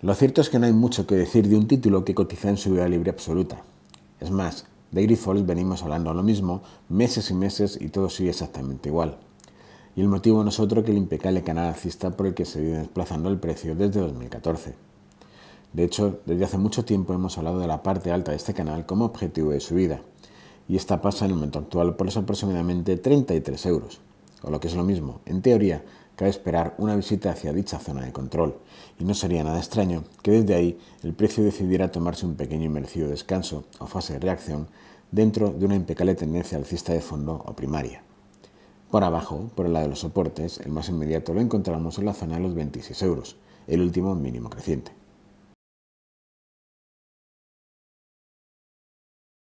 Lo cierto es que no hay mucho que decir de un título que cotiza en vida libre absoluta. Es más, de Falls venimos hablando lo mismo meses y meses y todo sigue exactamente igual. Y el motivo no es otro que el impecable canal alcista por el que se viene desplazando el precio desde 2014. De hecho, desde hace mucho tiempo hemos hablado de la parte alta de este canal como objetivo de subida, y esta pasa en el momento actual por los aproximadamente 33 euros, o lo que es lo mismo, en teoría cabe esperar una visita hacia dicha zona de control, y no sería nada extraño que desde ahí el precio decidiera tomarse un pequeño y merecido descanso o fase de reacción dentro de una impecable tendencia alcista de fondo o primaria. Por abajo, por el lado de los soportes, el más inmediato lo encontramos en la zona de los 26 euros, el último mínimo creciente.